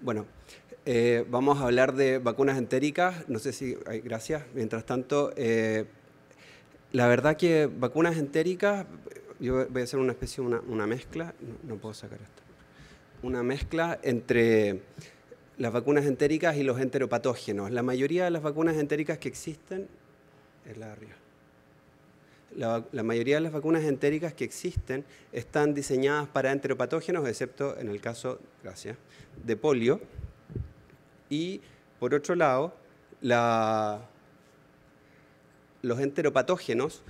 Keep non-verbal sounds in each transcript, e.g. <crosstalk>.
Bueno, eh, vamos a hablar de vacunas entéricas. No sé si. hay... gracias. Mientras tanto, eh, la verdad que vacunas entéricas. Yo voy a hacer una especie, una, mezcla. No, no, puedo sacar esto. Una mezcla entre las vacunas entéricas y los enteropatógenos. La mayoría de las vacunas entéricas que existen es la de arriba. La, mayoría de las vacunas entéricas que existen están diseñadas para enteropatógenos, excepto en el caso, gracias, de polio. Y por otro lado, los enteropatógenos,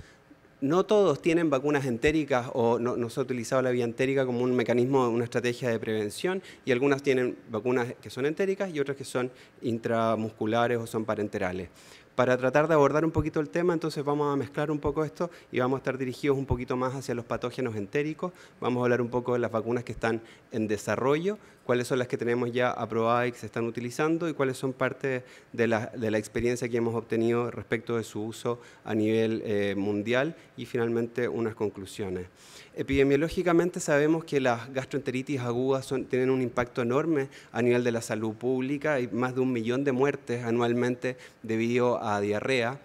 no todos tienen vacunas entéricas o no, no, se ha utilizado la vía entérica como un mecanismo, una estrategia de prevención y algunas tienen vacunas que son entéricas y otras que son intramusculares o son parenterales para tratar de abordar un poquito el tema, entonces vamos a mezclar un poco esto y vamos a estar dirigidos un poquito más hacia los patógenos entéricos. Vamos a hablar un poco de las vacunas que están en desarrollo, cuáles son las que tenemos ya aprobadas y que se están utilizando y cuáles son parte de la, experiencia que hemos obtenido respecto de su uso a nivel eh, mundial y finalmente unas conclusiones. Epidemiológicamente sabemos que las gastroenteritis agudas tienen un impacto enorme a nivel de la salud pública, hay más de un millón de muertes anualmente debido a diarrea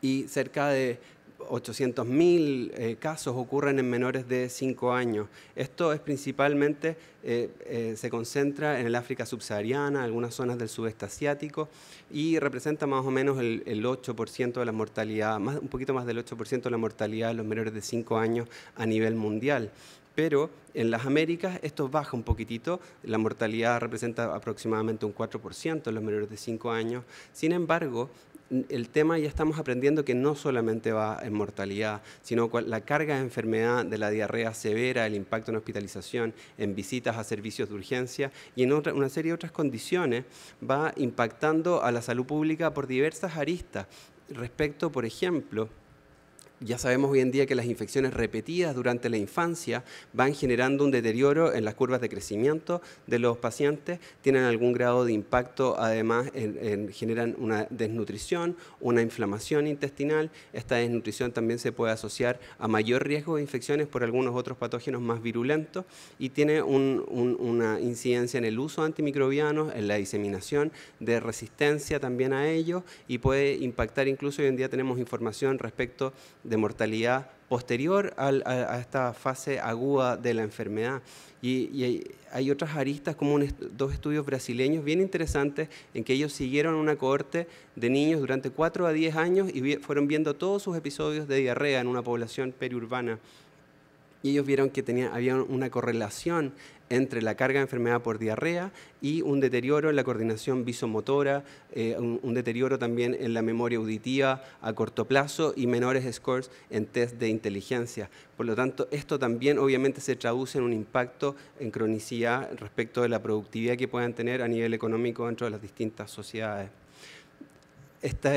y cerca de 800.000 eh, casos ocurren en menores de 5 años. Esto es principalmente, eh, eh, se concentra en el África subsahariana, algunas zonas del sudeste asiático y representa más o menos el, 8% de la mortalidad, un poquito más del 8% de la mortalidad de los menores de 5 años a nivel mundial pero en las Américas esto baja un poquitito, la mortalidad representa aproximadamente un 4% en los menores de 5 años. Sin embargo, el tema ya estamos aprendiendo que no solamente va en mortalidad, sino la carga de enfermedad de la diarrea severa, el impacto en hospitalización, en visitas a servicios de urgencia y en una serie de otras condiciones va impactando a la salud pública por diversas aristas respecto, por ejemplo, ya sabemos hoy en día que las infecciones repetidas durante la infancia van generando un deterioro en las curvas de crecimiento de los pacientes, tienen algún grado de impacto, además generan una desnutrición, una inflamación intestinal. Esta desnutrición también se puede asociar a mayor riesgo de infecciones por algunos otros patógenos más virulentos y tiene una incidencia en el uso de antimicrobianos, en la diseminación de resistencia también a ellos y puede impactar incluso hoy en día tenemos información respecto de mortalidad posterior a, esta fase aguda de la enfermedad. Y, hay, otras aristas, como dos estudios brasileños bien interesantes, en que ellos siguieron una cohorte de niños durante 4 a 10 años y fueron viendo todos sus episodios de diarrea en una población periurbana. Y ellos vieron que tenía, había una correlación entre la carga de enfermedad por diarrea y un deterioro en la coordinación visomotora, eh, un, deterioro también en la memoria auditiva a corto plazo y menores scores en test de inteligencia. Por lo tanto, esto también obviamente se traduce en un impacto en cronicidad respecto de la productividad que puedan tener a nivel económico dentro de las distintas sociedades. Esta,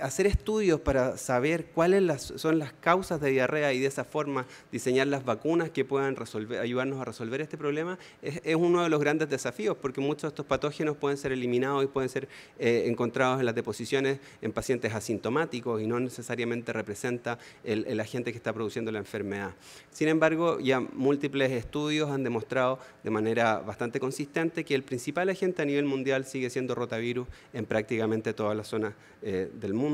hacer estudios para saber cuáles son las causas de diarrea y de esa forma diseñar las vacunas que puedan ayudarnos a resolver este problema es, uno de los grandes desafíos porque muchos de estos patógenos pueden ser eliminados y pueden ser eh, encontrados en las deposiciones en pacientes asintomáticos y no necesariamente representa el, agente que está produciendo la enfermedad. Sin embargo, ya múltiples estudios han demostrado de manera bastante consistente que el principal agente a nivel mundial sigue siendo rotavirus en prácticamente todas las zonas eh, del mundo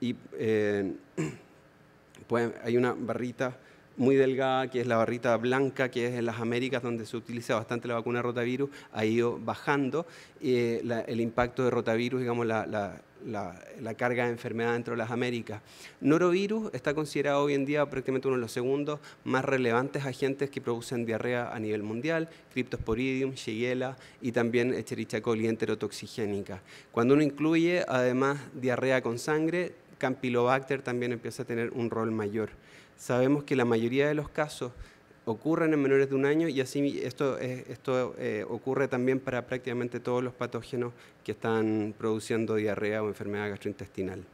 y <clears throat> pues hay una barrita muy delgada, que es la barrita blanca, que es en las Américas donde se utiliza bastante la vacuna rotavirus, ha ido bajando. Eh, el impacto de rotavirus, digamos, la la, carga de enfermedad dentro de las Américas. Norovirus está considerado hoy en día prácticamente uno de los segundos más relevantes agentes que producen diarrea a nivel mundial, Cryptosporidium, Shigella y también echerichia coli enterotoxigénica. Cuando uno incluye además diarrea con sangre, Campylobacter también empieza a tener un rol mayor. Sabemos que la mayoría de los casos ocurren en menores de un año y así esto, eh, ocurre también para prácticamente todos los patógenos que están produciendo diarrea o enfermedad gastrointestinal.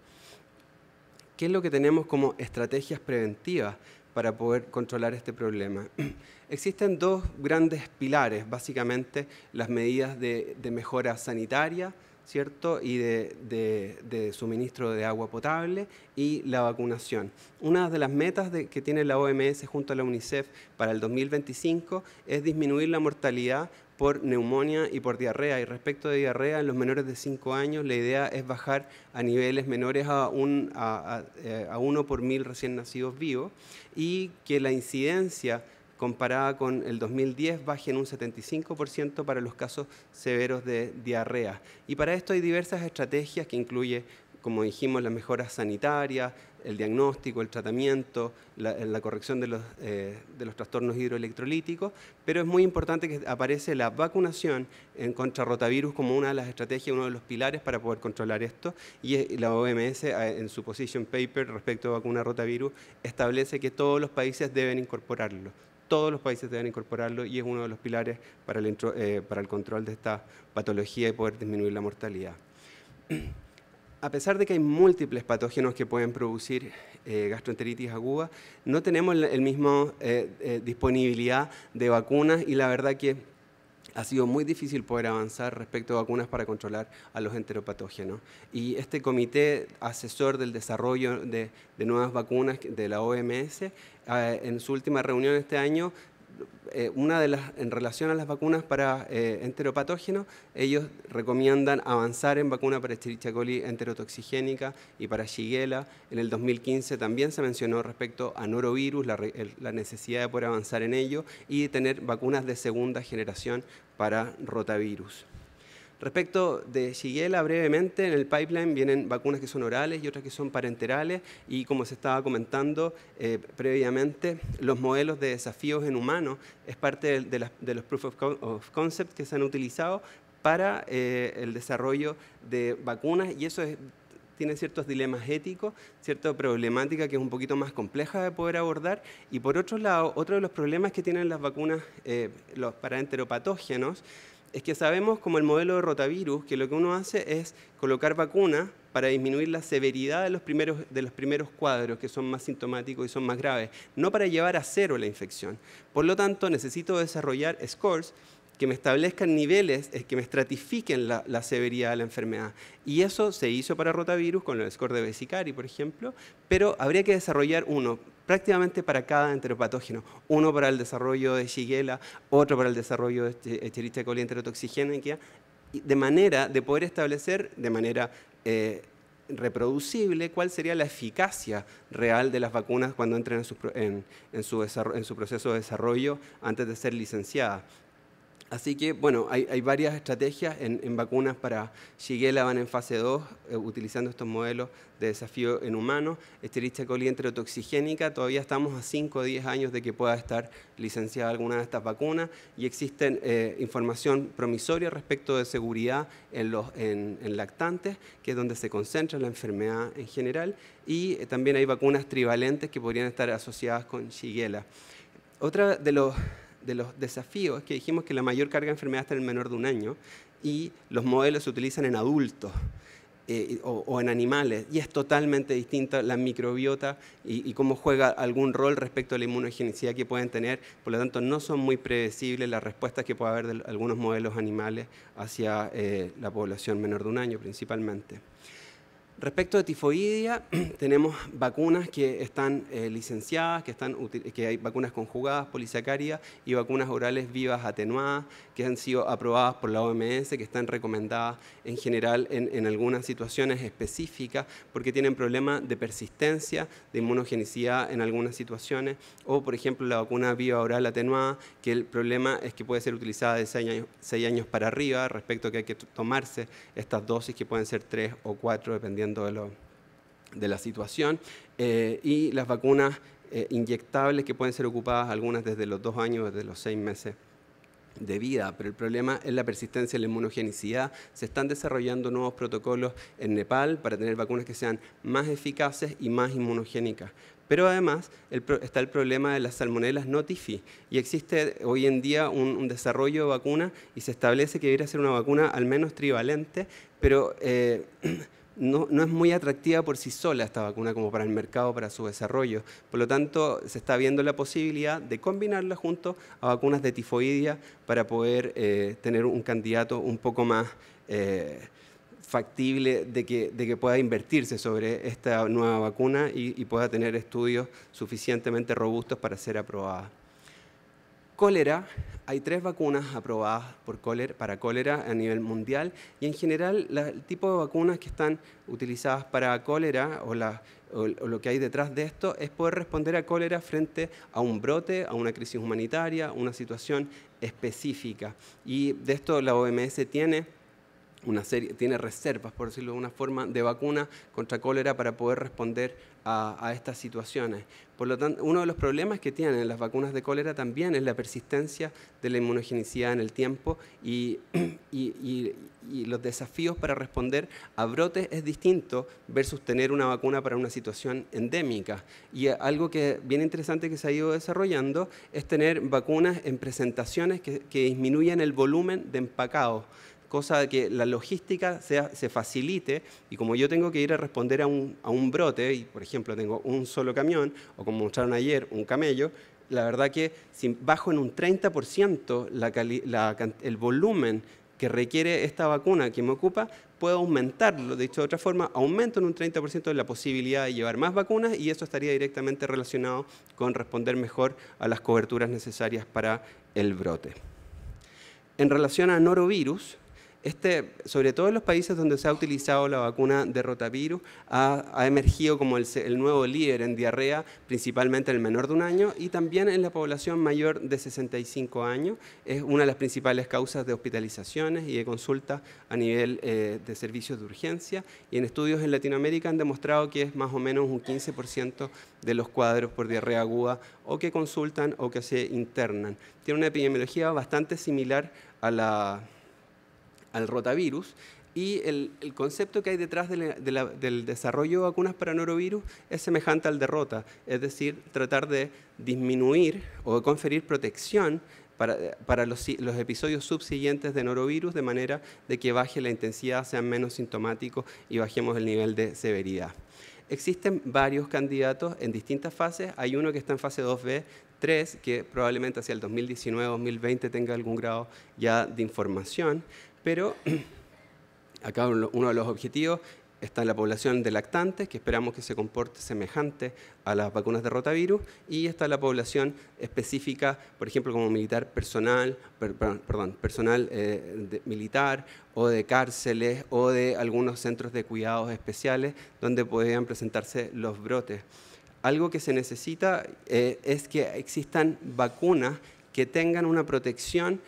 ¿Qué es lo que tenemos como estrategias preventivas para poder controlar este problema? <clears throat> Existen dos grandes pilares, básicamente las medidas de mejora sanitaria, ¿cierto? Y de, suministro de agua potable y la vacunación. Una de las metas que tiene la OMS junto a la UNICEF para el 2025 es disminuir la mortalidad por neumonía y por diarrea. Y respecto de diarrea, en los menores de 5 años, la idea es bajar a niveles menores a, un, a eh, uno por mil recién nacidos vivos y que la incidencia comparada con el 2010, baje en un 75% para los casos severos de diarrea. Y para esto hay diversas estrategias que incluye, como dijimos, las mejoras sanitarias, el diagnóstico, el tratamiento, la, corrección eh, de los, trastornos hidroelectrolíticos, pero es muy importante que aparece la vacunación en contra rotavirus como una de las estrategias, uno de los pilares para poder controlar esto, y eh, la OMS en su position paper respecto a vacuna rotavirus establece que todos los países deben incorporarlo todos los países deben incorporarlo y es uno de los pilares eh, para el, control de esta patología y poder disminuir la mortalidad. a pesar de que hay múltiples patógenos que pueden producir eh, gastroenteritis aguda, no tenemos la misma eh, disponibilidad de vacunas y la verdad que ha sido muy difícil poder avanzar respecto a vacunas para controlar a los enteropatógenos. Y este comité asesor del desarrollo de, nuevas vacunas de la OMS, eh, en su última reunión este año, eh, una de las, en relación a las vacunas para eh, enteropatógenos, ellos recomiendan avanzar en vacuna para Escherichia coli enterotoxigénica y para Shigella. En el 2015 también se mencionó respecto a norovirus, la, la necesidad de poder avanzar en ello y tener vacunas de segunda generación para rotavirus. Respecto de Shigella, brevemente, en el pipeline vienen vacunas que son orales y otras que son parenterales y como se estaba comentando eh, previamente, los modelos de desafíos en humanos es parte de, los proof of, concept que se han utilizado para eh, el desarrollo de vacunas y eso tiene ciertos dilemas éticos, cierta problemática que es un poquito más compleja de poder abordar. Y por otro lado, otro de los problemas que tienen las vacunas, eh, para enteropatógenos es que sabemos como el modelo de rotavirus que lo que uno hace es colocar vacunas para disminuir la severidad de los, primeros, de los primeros cuadros que son más sintomáticos y son más graves, no para llevar a cero la infección. Por lo tanto, necesito desarrollar scores que me establezcan niveles, eh, que me estratifiquen la, severidad de la enfermedad. Y eso se hizo para rotavirus con el score de Besicari, por ejemplo, pero habría que desarrollar uno prácticamente para cada enteropatógeno. Uno para el desarrollo de Shigella, otro para el desarrollo de Echerichia este, este coli enterotoxigénica, de manera de poder establecer de manera... Eh, reproducible cuál sería la eficacia real de las vacunas cuando entren en su, proceso de desarrollo antes de ser licenciadas. Así que, bueno, hay, varias estrategias en, vacunas para Shigella, van en fase 2, eh, utilizando estos modelos de desafío en humanos. Esterichia coli enterotoxigénica, todavía estamos a 5 o 10 años de que pueda estar licenciada alguna de estas vacunas y existe eh, información promisoria respecto de seguridad en, los, en, lactantes, que es donde se concentra la enfermedad en general, y eh, también hay vacunas trivalentes que podrían estar asociadas con Shigella. Otra de los de los desafíos que dijimos que la mayor carga de enfermedad está en el menor de un año y los modelos se utilizan en adultos. Eh, o, en animales, y es totalmente distinta la microbiota y, cómo juega algún rol respecto a la inmunogenicidad que pueden tener, por lo tanto no son muy predecibles las respuestas que puede haber de algunos modelos animales hacia eh, la población menor de un año principalmente. Respecto de tifoidia, <clears throat> tenemos vacunas que están eh, licenciadas, que, están, que hay vacunas conjugadas, polisacarias, y vacunas orales vivas atenuadas, que han sido aprobadas por la OMS, que están recomendadas en general en, algunas situaciones específicas, porque tienen problemas de persistencia, de inmunogenicidad en algunas situaciones, o por ejemplo la vacuna viva oral atenuada, que el problema es que puede ser utilizada de seis años, años para arriba, respecto a que hay que tomarse estas dosis, que pueden ser 3 o 4, dependiendo de, lo, de la situación, eh, y las vacunas eh, inyectables que pueden ser ocupadas algunas desde los dos años, desde los seis meses de vida, pero el problema es la persistencia de la inmunogenicidad. Se están desarrollando nuevos protocolos en Nepal para tener vacunas que sean más eficaces y más inmunogénicas. Pero además está el problema de las salmonelas no tifi y existe hoy en día un, desarrollo de vacuna y se establece que debería ser una vacuna al menos trivalente, pero... Eh, <clears throat> no, es muy atractiva por sí sola esta vacuna como para el mercado, para su desarrollo. Por lo tanto, se está viendo la posibilidad de combinarla junto a vacunas de tifoidia para poder eh, tener un candidato un poco más eh, factible de que, pueda invertirse sobre esta nueva vacuna y pueda tener estudios suficientemente robustos para ser aprobada cólera, hay tres vacunas aprobadas por cólera, para cólera a nivel mundial y en general el tipo de vacunas que están utilizadas para cólera o, lo que hay detrás de esto es poder responder a cólera frente a un brote, a una crisis humanitaria, una situación específica. Y de esto la OMS tiene... Una serie, tiene reservas, por decirlo de una forma, de vacuna contra cólera para poder responder a, estas situaciones. Por lo tanto, uno de los problemas que tienen las vacunas de cólera también es la persistencia de la inmunogenicidad en el tiempo y, <clears throat> los desafíos para responder a brotes es distinto versus tener una vacuna para una situación endémica. Y algo que bien interesante que se ha ido desarrollando es tener vacunas en presentaciones que, que disminuyan el volumen de empacados cosa de que la logística se facilite y como yo tengo que ir a responder a un, brote, y por ejemplo tengo un solo camión, o como mostraron ayer, un camello, la verdad que si bajo en un 30% el volumen que requiere esta vacuna que me ocupa, puedo aumentarlo, de hecho de otra forma, aumento en un 30% la posibilidad de llevar más vacunas y eso estaría directamente relacionado con responder mejor a las coberturas necesarias para el brote. En relación a norovirus, este, sobre todo en los países donde se ha utilizado la vacuna de rotavirus, ha, emergido como el, nuevo líder en diarrea, principalmente en el menor de un año y también en la población mayor de 65 años. Es una de las principales causas de hospitalizaciones y de consultas a nivel eh, de servicios de urgencia. Y en estudios en Latinoamérica han demostrado que es más o menos un 15% de los cuadros por diarrea aguda o que consultan o que se internan. Tiene una epidemiología bastante similar a la al rotavirus. Y el, concepto que hay detrás del desarrollo de vacunas para norovirus es semejante al derrota, es decir, tratar de disminuir o conferir protección para, para los, episodios subsiguientes de norovirus, de manera de que baje la intensidad, sean menos sintomáticos y bajemos el nivel de severidad. Existen varios candidatos en distintas fases. Hay uno que está en fase 2B, 3, que probablemente hacia el 2019-2020 tenga algún grado ya de información. Pero <clears throat> acá uno de los objetivos está la población de lactantes, que esperamos que se comporte semejante a las vacunas de rotavirus, y está la población específica, por ejemplo, como militar personal, perdón, personal eh, militar o de cárceles o de algunos centros de cuidados especiales donde podrían presentarse los brotes. Algo que se necesita eh, es que existan vacunas que tengan una protección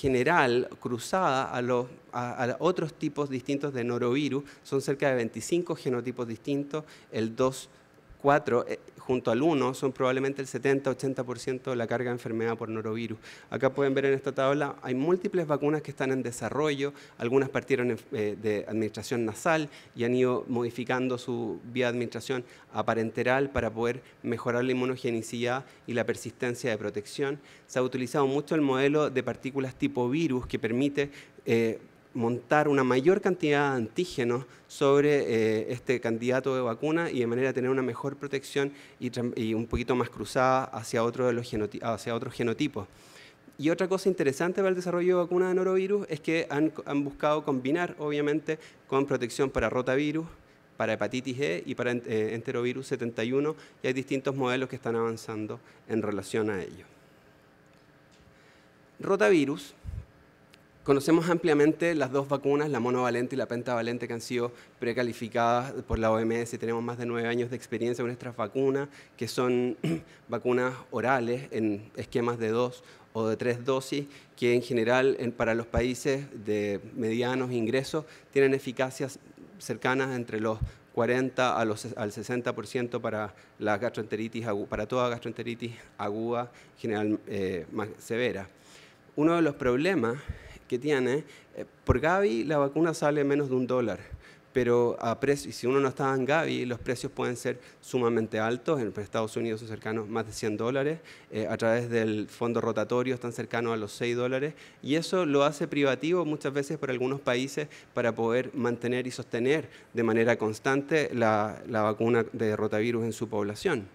general cruzada a, los, a, otros tipos distintos de norovirus, son cerca de 25 genotipos distintos, el 24 4, junto al 1 son probablemente el 70-80% de la carga de enfermedad por norovirus. Acá pueden ver en esta tabla, hay múltiples vacunas que están en desarrollo, algunas partieron eh, de administración nasal y han ido modificando su vía de administración a parenteral para poder mejorar la inmunogenicidad y la persistencia de protección. Se ha utilizado mucho el modelo de partículas tipo virus que permite... Eh, montar una mayor cantidad de antígenos sobre eh, este candidato de vacuna y de manera de tener una mejor protección y, un poquito más cruzada hacia, otro de los hacia otros genotipos. Y otra cosa interesante para el desarrollo de vacunas de norovirus es que han, han, buscado combinar, obviamente, con protección para rotavirus, para hepatitis E y para eh, enterovirus 71, y hay distintos modelos que están avanzando en relación a ello. Rotavirus, Conocemos ampliamente las dos vacunas, la monovalente y la pentavalente, que han sido precalificadas por la OMS. y Tenemos más de nueve años de experiencia con estas vacunas, que son <clears throat> vacunas orales en esquemas de dos o de tres dosis, que en general para los países de medianos ingresos tienen eficacias cercanas entre los 40 a los, al 60% para la gastroenteritis para toda gastroenteritis aguda general eh, más severa. Uno de los problemas que tiene, eh, por Gavi la vacuna sale menos de un dólar pero a precio, si uno no está en Gavi, los precios pueden ser sumamente altos. En Estados Unidos son cercanos más de 100 dólares. Eh, a través del fondo rotatorio están cercanos a los 6 dólares. Y eso lo hace privativo muchas veces por algunos países para poder mantener y sostener de manera constante la vacuna de rotavirus en su población.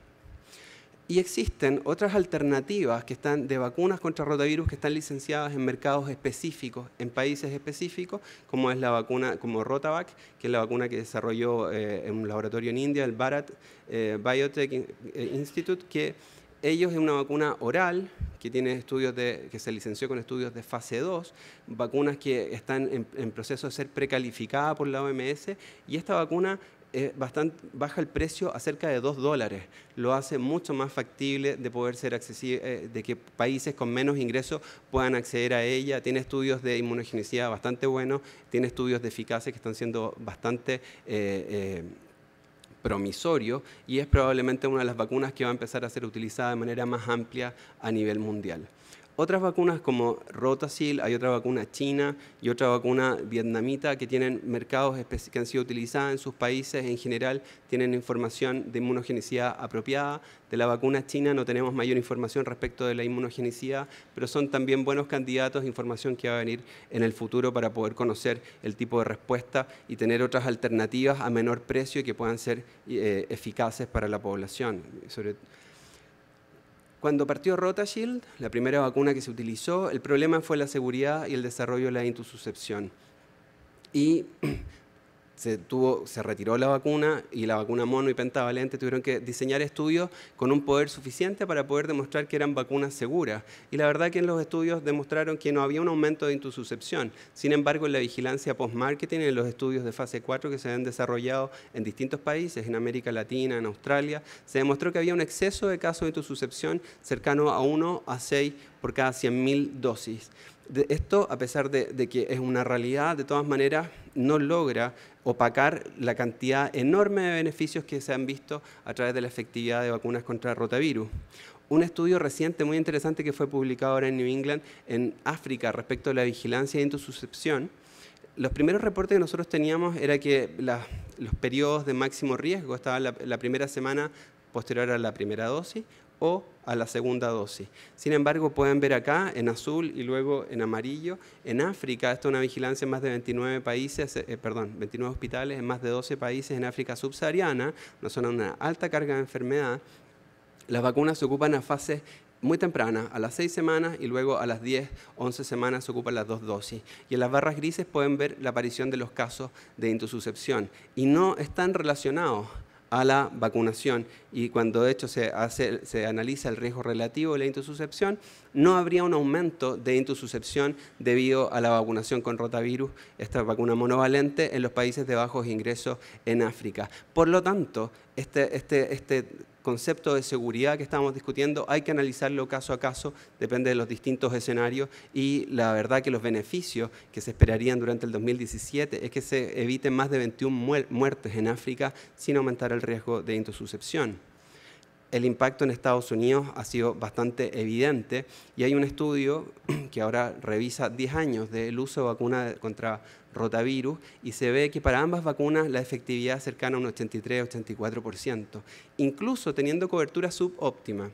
Y existen otras alternativas que están de vacunas contra rotavirus que están licenciadas en mercados específicos, en países específicos, como es la vacuna, como Rotavac, que es la vacuna que desarrolló eh, en un laboratorio en India, el Bharat eh, Biotech eh, Institute, que ellos es una vacuna oral que tiene estudios de, que se licenció con estudios de fase 2, vacunas que están en, proceso de ser precalificada por la OMS y esta vacuna bastante, baja el precio a cerca de 2 dólares. Lo hace mucho más factible de poder ser accesible, eh, de que países con menos ingresos puedan acceder a ella. Tiene estudios de inmunogenicidad bastante buenos, tiene estudios de eficacia que están siendo bastante... Eh, eh, promisorios y es probablemente una de las vacunas que va a empezar a ser utilizada de manera más amplia a nivel mundial otras vacunas como Rotasil, hay otra vacuna china y otra vacuna vietnamita que tienen mercados que han sido utilizadas en sus países en general, tienen información de inmunogenicidad apropiada. De la vacuna china no tenemos mayor información respecto de la inmunogenicidad, pero son también buenos candidatos, información que va a venir en el futuro para poder conocer el tipo de respuesta y tener otras alternativas a menor precio y que puedan ser eh, eficaces para la población. Sobre cuando partió Rotashield, la primera vacuna que se utilizó, el problema fue la seguridad y el desarrollo de la intususcepción. Y <clears throat> se, retiró la vacuna y la vacuna mono y pentavalente tuvieron que diseñar estudios con un poder suficiente para poder demostrar que eran vacunas seguras. Y la verdad que en los estudios demostraron que no había un aumento de intususcepción. Sin embargo, en la vigilancia post-marketing, en los estudios de fase 4 que se han desarrollado en distintos países, en América Latina, en Australia, se demostró que había un exceso de casos de intususcepción cercano a 1 a 6 por cada 100.000 dosis esto, a pesar de, que es una realidad, de todas maneras, no logra opacar la cantidad enorme de beneficios que se han visto a través de la efectividad de vacunas contra el rotavirus. Un estudio reciente muy interesante que fue publicado ahora en New England, en África, respecto a la vigilancia y e intususcepción, los primeros reportes que nosotros teníamos era que los periodos de máximo riesgo estaban la primera semana posterior a la primera dosis o a la segunda dosis. Sin embargo, pueden ver acá en azul y luego en amarillo, en África, esto una vigilancia en más de 29 países, eh, perdón, 29 hospitales en más de 12 países en África subsahariana, una son una alta carga de enfermedad. Las vacunas se ocupan a fases muy tempranas, a las 6 semanas y luego a las 10, 11 semanas se ocupan las dos dosis. Y en las barras grises pueden ver la aparición de los casos de intuscepción Y no están relacionados a la vacunación y cuando de hecho se, se analiza el riesgo relativo de la intususcepción, no habría un aumento de intususcepción debido a la vacunación con rotavirus, esta vacuna monovalente, en los países de bajos ingresos en África. Por lo tanto, este, este, este concepto de seguridad que estamos discutiendo, hay que analizarlo caso a caso, depende de los distintos escenarios y la verdad que los beneficios que se esperarían durante el 2017 es que se eviten más de 21 muertes en África sin aumentar el riesgo de intosuscepción el impacto en Estados Unidos ha sido bastante evidente y hay un estudio que ahora revisa 10 años del uso de vacuna contra rotavirus y se ve que para ambas vacunas la efectividad es cercana a un 83-84%, incluso teniendo cobertura subóptima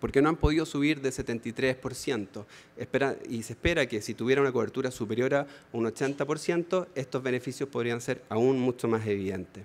porque no han podido subir de 73%. y se espera que si tuviera una cobertura superior a un 80%, estos beneficios podrían ser aún mucho más evidentes.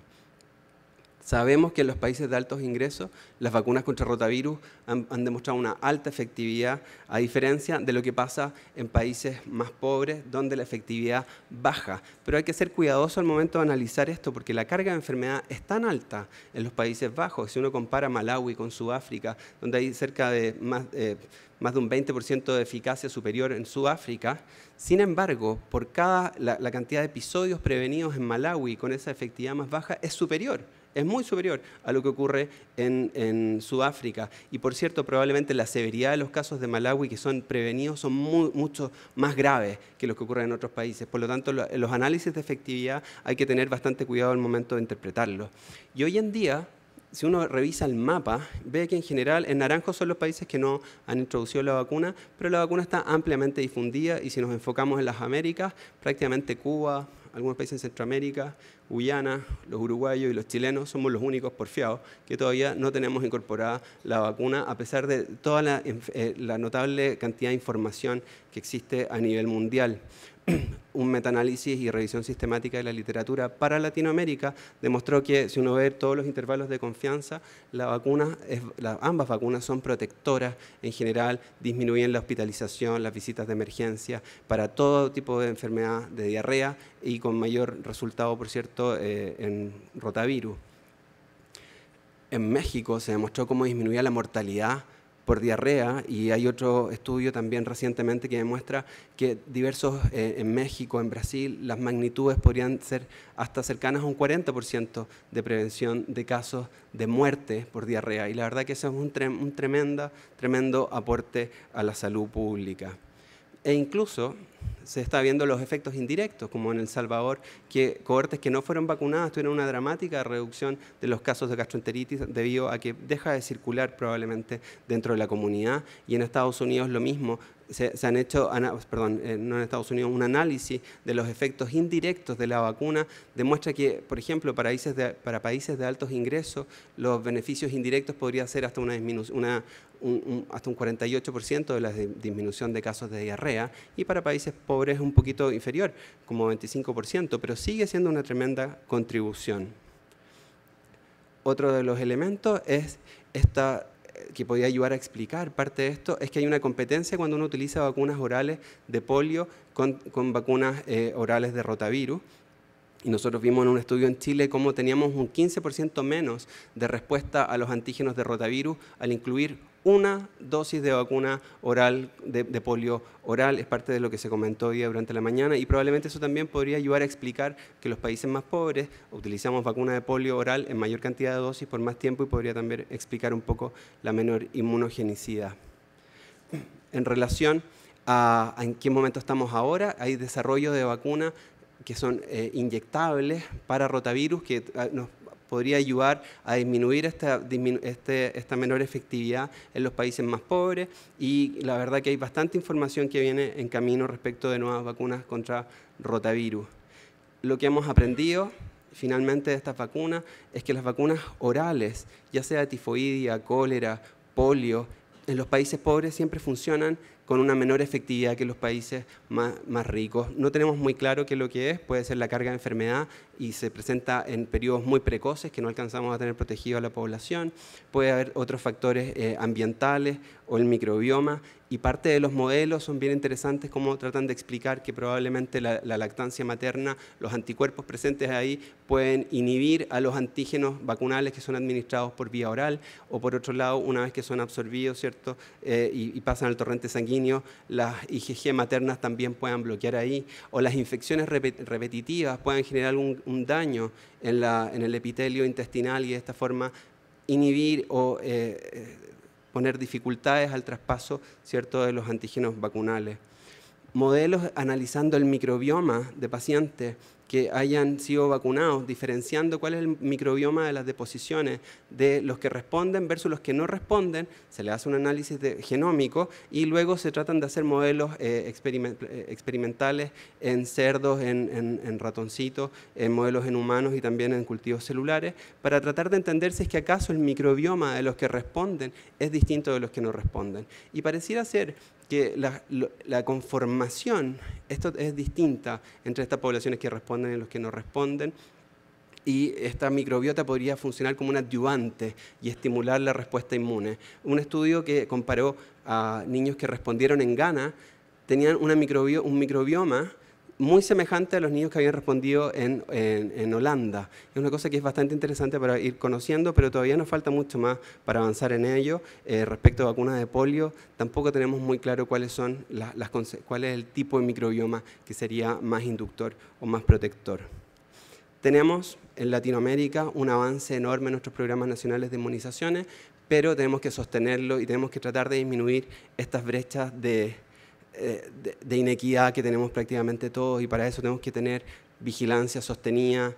Sabemos que en los países de altos ingresos las vacunas contra rotavirus han, demostrado una alta efectividad, a diferencia de lo que pasa en países más pobres, donde la efectividad baja. Pero hay que ser cuidadoso al momento de analizar esto, porque la carga de enfermedad es tan alta en los Países Bajos. Si uno compara Malawi con Sudáfrica, donde hay cerca de más, eh, de un 20% de eficacia superior en Sudáfrica. Sin embargo, por cada la, la cantidad de episodios prevenidos en Malawi con esa efectividad más baja es superior es muy superior a lo que ocurre en, Sudáfrica. Y por cierto, probablemente la severidad de los casos de Malawi que son prevenidos son mucho más graves que los que ocurren en otros países. Por lo tanto, los análisis de efectividad hay que tener bastante cuidado al momento de interpretarlos. Y hoy en día, si uno revisa el mapa, ve que en general en naranjo son los países que no han introducido la vacuna, pero la vacuna está ampliamente difundida y si nos enfocamos en las Américas, prácticamente Cuba, algunos países en Centroamérica, Guyana, los uruguayos y los chilenos somos los únicos por porfiados que todavía no tenemos incorporada la vacuna, a pesar de toda la eh, notable cantidad de información que existe a nivel mundial. <clears throat> un metaanálisis y revisión sistemática de la literatura para Latinoamérica demostró que si uno ve todos los intervalos de confianza, la vacuna ambas vacunas son protectoras en general, disminuyen la hospitalización, las visitas de emergencia para todo tipo de enfermedad de diarrea y con mayor resultado, por cierto, eh, en rotavirus. En México se demostró cómo disminuía la mortalidad por diarrea y hay otro estudio también recientemente que demuestra que diversos eh, en México, en Brasil, las magnitudes podrían ser hasta cercanas a un 40% de prevención de casos de muerte por diarrea y la verdad que eso es un, un tremenda, tremendo aporte a la salud pública. E incluso se está viendo los efectos indirectos, como en El Salvador, que cohortes que no fueron vacunadas tuvieron una dramática reducción de los casos de gastroenteritis debido a que deja de circular probablemente dentro de la comunidad. Y en Estados Unidos lo mismo, se, han hecho, perdón, no en Estados Unidos, un análisis de los efectos indirectos de la vacuna, demuestra que, por ejemplo, para países de, para países de altos ingresos, los beneficios indirectos podrían ser hasta una, hasta un 48% de la disminución de casos de diarrea y para países pobres un poquito inferior, como 25%, pero sigue siendo una tremenda contribución. Otro de los elementos es esta que podía ayudar a explicar parte de esto es que hay una competencia cuando uno utiliza vacunas orales de polio con, vacunas eh, orales de rotavirus. Y nosotros vimos en un estudio en Chile cómo teníamos un 15% menos de respuesta a los antígenos de rotavirus al incluir una dosis de vacuna oral, de, polio oral, es parte de lo que se comentó hoy durante la mañana y probablemente eso también podría ayudar a explicar que los países más pobres utilizamos vacuna de polio oral en mayor cantidad de dosis por más tiempo y podría también explicar un poco la menor inmunogenicidad. En relación a, en qué momento estamos ahora, hay desarrollos de vacunas que son eh, inyectables para rotavirus que ah, nos podría ayudar a disminuir este, esta, menor efectividad en los países más pobres y la verdad que hay bastante información que viene en camino respecto de nuevas vacunas contra rotavirus. Lo que hemos aprendido finalmente de estas vacunas es que las vacunas orales, ya sea tifoidia, cólera, polio, en los países pobres siempre funcionan con una menor efectividad que los países más, ricos. No tenemos muy claro qué es lo que es, puede ser la carga de enfermedad y se presenta en periodos muy precoces que no alcanzamos a tener protegido a la población, puede haber otros factores eh, ambientales o el microbioma, y parte de los modelos son bien interesantes como tratan de explicar que probablemente la, lactancia materna, los anticuerpos presentes ahí pueden inhibir a los antígenos vacunales que son administrados por vía oral o por otro lado, una vez que son absorbidos ¿cierto? Eh, y, pasan al torrente sanguíneo, las IgG maternas también puedan bloquear ahí o las infecciones repetitivas pueden generar un, daño en, la, en el epitelio intestinal y de esta forma inhibir o eh, eh, poner dificultades al traspaso ¿cierto? de los antígenos vacunales. Modelos analizando el microbioma de pacientes que hayan sido vacunados, diferenciando cuál es el microbioma de las deposiciones de los que responden versus los que no responden, se le hace un análisis genómico y luego se tratan de hacer modelos eh, eh, experimentales en cerdos, en, en ratoncitos, en modelos en humanos y también en cultivos celulares, para tratar de entender si es que acaso el microbioma de los que responden es distinto de los que no responden. Y pareciera ser que la, conformación, esto es distinta entre estas poblaciones que responden y los que no responden, y esta microbiota podría funcionar como un adyuvante y estimular la respuesta inmune. Un estudio que comparó a niños que respondieron en Ghana tenían una un microbioma muy semejante a los niños que habían respondido en, en, Holanda. Es una cosa que es bastante interesante para ir conociendo, pero todavía nos falta mucho más para avanzar en ello. Eh, respecto a vacunas de polio, tampoco tenemos muy claro cuáles son las, las, cuál es el tipo de microbioma que sería más inductor o más protector. Tenemos en Latinoamérica un avance enorme en nuestros programas nacionales de inmunizaciones, pero tenemos que sostenerlo y tenemos que tratar de disminuir estas brechas de, eh, de, inequidad que tenemos prácticamente todos y para eso tenemos que tener vigilancia sostenida,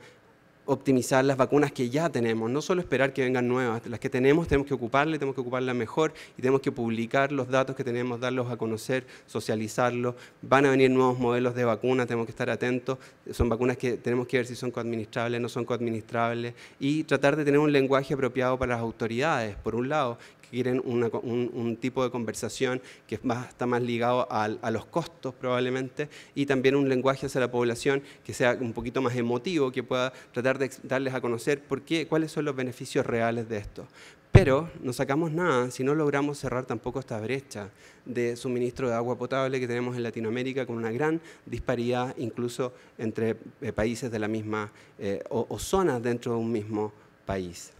optimizar las vacunas que ya tenemos, no solo esperar que vengan nuevas, las que tenemos tenemos que ocuparlas, tenemos que ocuparlas mejor y tenemos que publicar los datos que tenemos, darlos a conocer, socializarlos, van a venir nuevos modelos de vacunas, tenemos que estar atentos, son vacunas que tenemos que ver si son coadministrables, no son coadministrables y tratar de tener un lenguaje apropiado para las autoridades, por un lado, quieren un, tipo de conversación que está más ligado a, los costos probablemente y también un lenguaje hacia la población que sea un poquito más emotivo, que pueda tratar de darles a conocer por qué, cuáles son los beneficios reales de esto. Pero no sacamos nada si no logramos cerrar tampoco esta brecha de suministro de agua potable que tenemos en Latinoamérica con una gran disparidad incluso entre eh, países de la misma eh, o zonas dentro de un mismo país.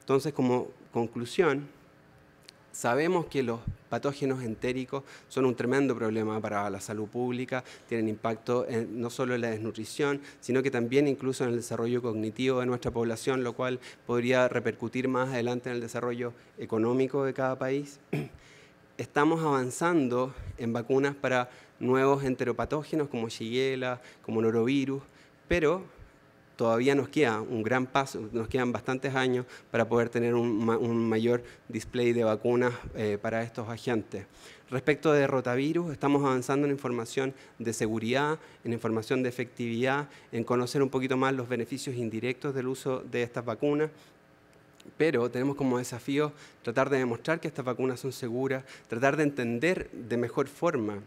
Entonces, como conclusión, Sabemos que los patógenos entéricos son un tremendo problema para la salud pública, tienen impacto no solo en la desnutrición, sino que también incluso en el desarrollo cognitivo de nuestra población, lo cual podría repercutir más adelante en el desarrollo económico de cada país. <clears throat> Estamos avanzando en vacunas para nuevos enteropatógenos como Shigella, como norovirus, pero todavía nos queda un gran paso, nos quedan bastantes años para poder tener un, mayor display de vacunas eh, para estos agentes. Respecto de rotavirus, estamos avanzando en información de seguridad, en información de efectividad, en conocer un poquito más los beneficios indirectos del uso de estas vacunas. Pero tenemos como desafío tratar de demostrar que estas vacunas son seguras, tratar de entender de mejor forma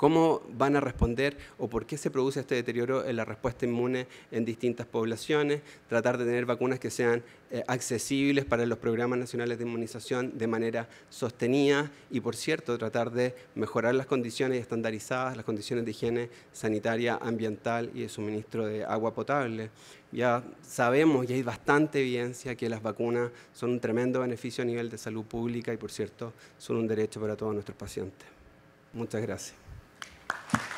cómo van a responder o por qué se produce este deterioro en la respuesta inmune en distintas poblaciones, tratar de tener vacunas que sean eh, accesibles para los programas nacionales de inmunización de manera sostenida y, por cierto, tratar de mejorar las condiciones estandarizadas, las condiciones de higiene sanitaria, ambiental y de suministro de agua potable. Ya sabemos y hay bastante evidencia que las vacunas son un tremendo beneficio a nivel de salud pública y, por cierto, son un derecho para todos nuestros pacientes. Muchas gracias. Thank you.